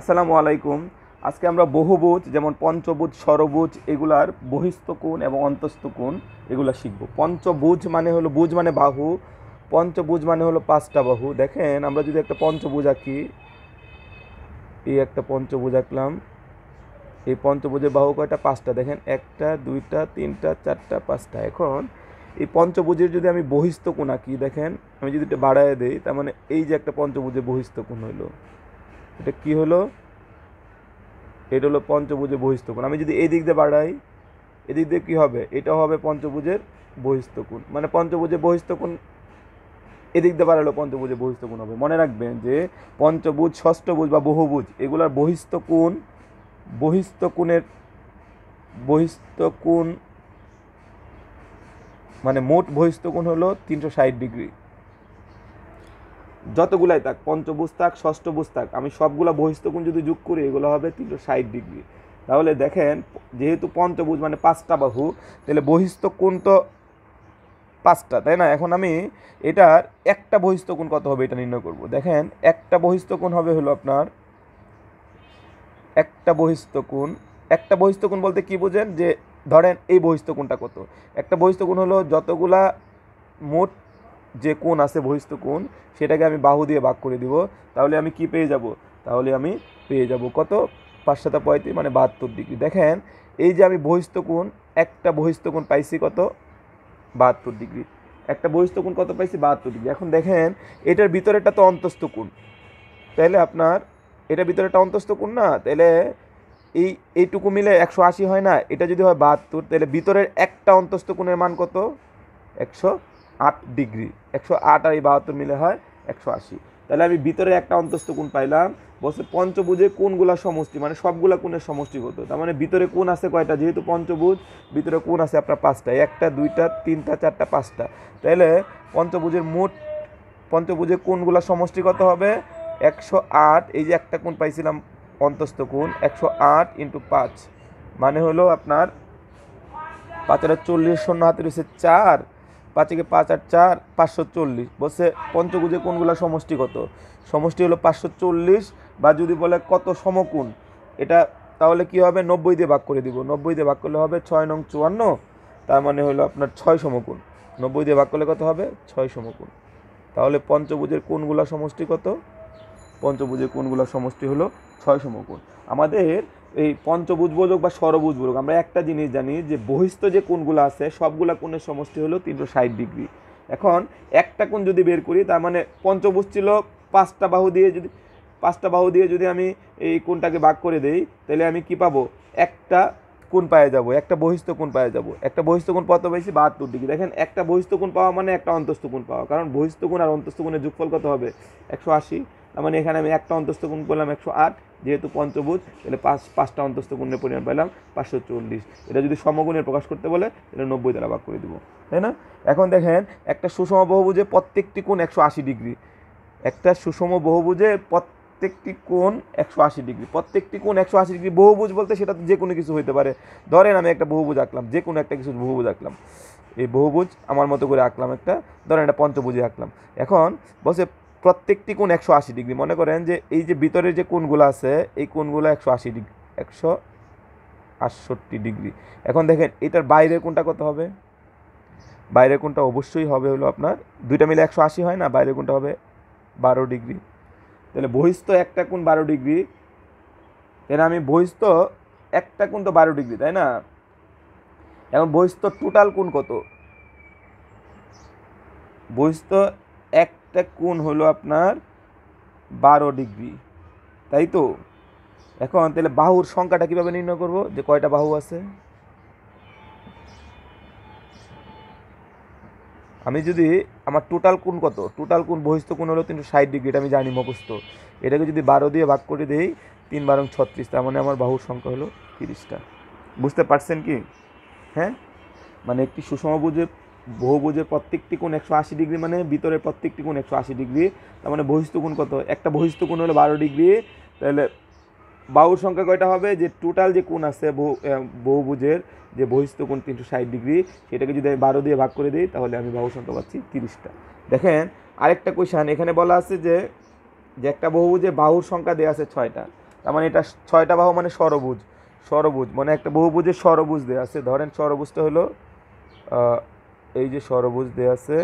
আসসালামু আলাইকুম আজকে আমরা বহুভুজ যেমন পঞ্চভুজ ষড়ভুজ এগুলার বহিস্থ কোণ এবং অন্তস্থ কোণ এগুলো শিখব পঞ্চভুজ মানে হলো বুজ মানে বাহু পঞ্চভুজ মানে হলো পাঁচটা বাহু দেখেন আমরা যদি একটা পঞ্চভুজ আঁকি এই একটা পঞ্চভুজ আঁকলাম এই পঞ্চভুজের বাহু কয়টা পাঁচটা দেখেন একটা দুইটা তিনটা চারটা পাঁচটা এখন এই পঞ্চভুজের যদি আমি বহিস্থ কোণ আঁকি দেখেন আমি যদি এটা বাড়াইয়া দিই তার মানে এই যে একটা পঞ্চভুজের বহিস্থ কোণ হইলো এটা কি হলো এটা হলো পঞ্চভুজের বহিস্থকোণ আমি যদি এই দিক দিয়ে বাড়াই এদিক দিয়ে কী হবে এটা হবে পঞ্চভুজের বহিস্থকোণ মানে পঞ্চভুজের বহিস্থকোণ এদিক দিয়ে বাড়ালো পঞ্চভুজের বহিস্থকোণ হবে মনে রাখবেন যে পঞ্চভুজ ষষ্ঠভুজ বা বহুভুজ এগুলার বহিস্থকোণ বহিস্থকোণের বহিস্থকোণ মানে মোট বহিস্থকোণ হলো তিনশো ষাট ডিগ্রি যতগুলাই থাক পঞ্চবুজ থাক ষষ্ঠ বুজ থাক আমি সবগুলো বহিস্থকোণ যদি যোগ করি এগুলো হবে তিনশো ষাট ডিগ্রি তাহলে দেখেন যেহেতু পঞ্চবুজ মানে পাঁচটা বাহু তাহলে বহিস্থকোণ তো পাঁচটা তাই না এখন আমি এটার একটা বহিস্থকোণ কত হবে এটা নির্ণয় করব দেখেন একটা বহিস্থকোণ হবে হলো আপনার একটা বহিস্থকোণ একটা বহিস্থকোণ বলতে কি বোঝেন যে ধরেন এই বহিস্থকোণটা কত একটা বহিস্থকোণ হলো যতগুলা মোট যে কোণ আছে বহিস্থ কোণ সেটাকে আমি বাহু দিয়ে ভাগ করে দিব তাহলে আমি কি পেয়ে যাব তাহলে আমি পেয়ে যাব কত পাঁচশাতা পঁয়ত্রিশ মানে বাহাত্তর ডিগ্রি দেখেন এই যে আমি বহিস্থ কোণ একটা বহিস্থ কোণ পাইছি কত বাহাত্তর ডিগ্রি একটা বহিস্থ কোণ কত পাইছি বাহাত্তর ডিগ্রি এখন দেখেন এটার ভিতরেটা তো অন্তস্থ কোণ তাহলে আপনার এটার ভিতরেটা অন্তস্থ কোণ না তাহলে এই এইটুকু মিলে একশো আশি হয় না এটা যদি হয় বাহাত্তর তাহলে ভিতরের একটা অন্তস্থ কোণের মান কত একশো আট ডিগ্রি একশো আট আর এই বাহাত্তর মিলে হয় একশো আশি তাহলে আমি ভিতরে একটা অন্তস্থ কোণ পাইলাম বলছে পঞ্চভুজে কোনগুলা সমষ্টি মানে সবগুলা কোণের সমষ্টি কত তার মানে ভিতরে কোন আছে কয়টা যেহেতু পঞ্চভুজ ভিতরে কোন আছে আপনার পাঁচটা একটা দুইটা তিনটা চারটা পাঁচটা তাহলে পঞ্চভুজের মোট পঞ্চভুজে কোণগুলা সমষ্টি কত হবে একশো আট এই যে একটা কোণ পাইছিলাম অন্তস্থ কোণ একশো আট ইন্টু পাঁচ মানে হলো আপনার পাঁচ হাজার চল্লিশ শূন্য হাতে রয়েছে চার পাঁচ থেকে পাঁচ আর চার পাঁচশো চল্লিশ বলছে পঞ্চভুজে কোনগুলো সমষ্টি কত সমষ্টি হলো পাঁচশো চল্লিশ বা যদি বলে কত সমকোণ এটা তাহলে কি হবে নব্বই দিয়ে ভাগ করে দিব নব্বই দিয়ে ভাগ করলে হবে ছয় নং চুয়ান্ন তার মানে হলো আপনার ছয় সমকোণ নব্বই দিয়ে ভাগ করলে কত হবে ছয় সমকোণ তাহলে পঞ্চভুজের কোনগুলো সমষ্টি কত পঞ্চভুজের কোনগুলো সমষ্টি হলো ছয় সমকোণ আমাদের এই পঞ্চভুজবোধক বা ষড়ভুজবোধক আমরা একটা জিনিস জানি যে বহিস্থ যে কোণগুলো আছে সবগুলা কোণের সমষ্টি হলো তিনশো ষাট ডিগ্রি এখন একটা কোণ যদি বের করি তার মানে পঞ্চভুজ ছিল পাঁচটা বাহু দিয়ে যদি পাঁচটা বাহু দিয়ে যদি আমি এই কোণটাকে ভাগ করে দেই তাহলে আমি কি পাবো একটা কোন পায়ে যাব একটা বহিস্থ কোন পায়ে যাব একটা বহিস্থ কোন তো বেশি বাহাত্তর ডিগ্রি দেখেন একটা বহিস্থ কোন পাওয়া মানে একটা অন্তস্থ কোন পাওয়া কারণ বহিস্থ কোন আর অন্তস্থ কোনের যোগফল কত হবে একশো আশি তার মানে এখানে আমি একটা অন্তস্থ কোন করলাম একশো আট যেহেতু পঞ্চভুজ তাহলে পাঁচ পাঁচটা অন্তস্থ গুণের পরিমাণ পেলাম পাঁচশো চল্লিশ এটা যদি সমগুণের প্রকাশ করতে বলে তাহলে নব্বই দ্বারা ভাগ করে দেবো তাই না এখন দেখেন একটা সুষম বহুভুজে প্রত্যেকটি কোণ একশো আশি ডিগ্রি একটা সুষম বহুভুজে প্রত্যেক প্রত্যেকটি কোণ একশো আশি ডিগ্রি প্রত্যেকটি কোণ একশো আশি ডিগ্রি বহুভুজ বলতে সেটা যে কোনো কিছু হইতে পারে ধরেন আমি একটা বহুভুজ আঁকলাম যে কোনো একটা কিছু বহুভুজ আঁকলাম এই বহুভুজ আমার মতো করে আঁকলাম একটা ধরেন একটা পঞ্চভুজে আঁকলাম এখন বসে প্রত্যেকটি কোণ একশো আশি ডিগ্রি মনে করেন যে এই যে ভিতরের যে কোণগুলো আছে এই কোণগুলো একশো আশি ডিগ্রি একশো আটষট্টি ডিগ্রি এখন দেখেন এটার বাইরের কোনটা কত হবে বাইরের কোনটা অবশ্যই হবে হলো আপনার দুইটা মিলে একশো আশি হয় না বাইরের কোনটা হবে বারো ডিগ্রি তাহলে বহিস্থ একটা কোণ বারো ডিগ্রি তাহলে আমি বহিস্থ একটা কোণ তো বারো ডিগ্রি তাই না এখন বহিস্থ টোটাল কোণ কত বহিস্থ একটা কোণ হলো আপনার বারো ডিগ্রি তাই তো এখন তাহলে বাহুর সংখ্যাটা কীভাবে নির্ণয় করবো যে কয়টা বাহু আছে আমি যদি আমার টোটাল কোণ কত টোটাল কোণ বহিস্থ কোণ হলো তিনশো ষাট ডিগ্রি এটা আমি জানি মুখস্থ এটাকে যদি বারো দিয়ে ভাগ করে দিই তিন বারং ছত্রিশ তার মানে আমার বাহুর সংখ্যা হলো তিরিশটা বুঝতে পারছেন কি হ্যাঁ মানে একটি সুষম বহু বুঝে প্রত্যেকটি কোণ একশো আশি ডিগ্রি মানে ভিতরে প্রত্যেকটি কোণ একশো আশি ডিগ্রি তার মানে বহিস্থ কোণ কত একটা বহিস্থ কোণ হলো বারো ডিগ্রি তাহলে বাহুর সংখ্যা কয়টা হবে যে টোটাল যে কোণ আছে বহু বহুভুজের যে বহিস্থ কোণ তিনশো ষাট ডিগ্রি সেটাকে যদি আমি বারো দিয়ে ভাগ করে দিই তাহলে আমি বাহু সংখ্যা পাচ্ছি তিরিশটা দেখেন আরেকটা কোয়েশান এখানে বলা আছে যে যে একটা বহুভুজে বাহুর সংখ্যা দেওয়া আছে ছয়টা তার মানে এটা ছয়টা বাহু মানে সরবুজ সরবুজ মানে একটা বহুভুজের সরবুজ দেওয়া আছে ধরেন সরবুজটা হলো এই যে সরবুজ দেওয়া আছে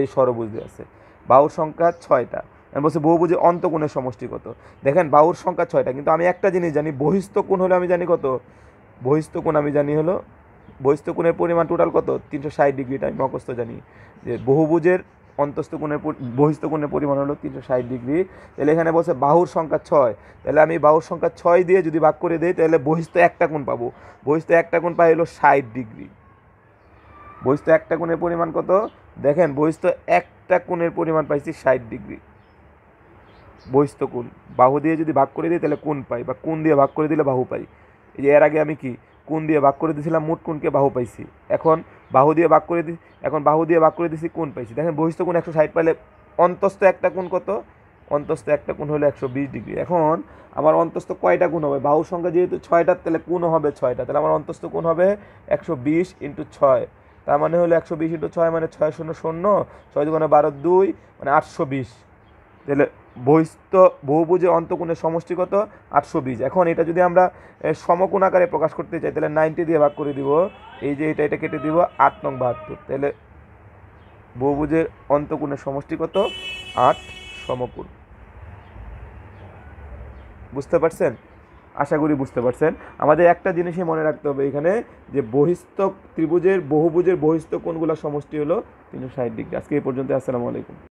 এই সরবুজ দেওয়া আছে বাহুর সংখ্যা ছয়টা বলছে বহুভুজে অন্তকোণের সমষ্টি কত দেখেন বাউর সংখ্যা ছয়টা কিন্তু আমি একটা জিনিস জানি বহিস্থ কোণ হলে আমি জানি কত বহিস্থ কোণ আমি জানি হলো বহিস্থ কোণের পরিমাণ টোটাল কত তিনশো ষাট ডিগ্রিটা আমি মকস্থ জানি যে বহুভুজের অন্তস্থ কোণের বহিস্থ কোণের পরিমাণ হলো তিনশো ষাট ডিগ্রি তাহলে এখানে বলছে বাহুর সংখ্যা ছয় তাহলে আমি বাহুর সংখ্যা ছয় দিয়ে যদি ভাগ করে দিই তাহলে বহিস্থ একটা কোণ পাবো বহিস্থ একটা কোণ পাই হলো ষাট ডিগ্রি বহিস্থ একটা কোণের পরিমাণ কত দেখেন বহিস্থ একটা কোণের পরিমাণ পাইছি ষাট ডিগ্রি বহিস্থকুণ বাহু দিয়ে যদি ভাগ করে দিই তাহলে কোন পাই বা কোন দিয়ে ভাগ করে দিলে বাহু পাই এই যে এর আগে আমি কি কোন দিয়ে ভাগ করে দিয়েছিলাম মোট কোনকে বাহু পাইছি এখন বাহু দিয়ে ভাগ করে দিই এখন বাহু দিয়ে ভাগ করে দিয়েছি কোন পাইছি দেখেন বহিস্থ কোণ একশো ষাট পাইলে অন্তস্থ একটা কোণ কত অন্তস্থ একটা কোণ হলো একশো বিশ ডিগ্রি এখন আমার অন্তস্থ কয়টা কোণ হবে বাহুর সংখ্যা যেহেতু ছয়টার তাহলে কোণ হবে ছয়টা তাহলে আমার অন্তস্থ কোণ হবে একশো বিশ ইন্টু ছয় তার মানে হলো একশো বিশ ইন্টু ছয় মানে ছয় শূন্য শূন্য ছয় দুগুণে বারো দুই মানে আটশো বিশ তাহলে বহিস্থ বহুভুজের অন্তকোণের সমষ্টিগত আটশো বিশ এখন এটা যদি আমরা সমকোণ আকারে প্রকাশ করতে চাই তাহলে নাইনটি দিয়ে ভাগ করে দিব এই যে এটা এটা কেটে দিব আট নং বাহাত্তর তাহলে বহুভুজের অন্তকোণের সমষ্টিগত আট সমকোণ বুঝতে পারছেন আশা করি বুঝতে পারছেন আমাদের একটা জিনিসই মনে রাখতে হবে এখানে যে বহিস্থ ত্রিভুজের বহুভুজের বহিস্থ কোণগুলোর সমষ্টি হলো তিনশো ষাট ডিগ্রি আজকে এই পর্যন্ত আসসালামু আলাইকুম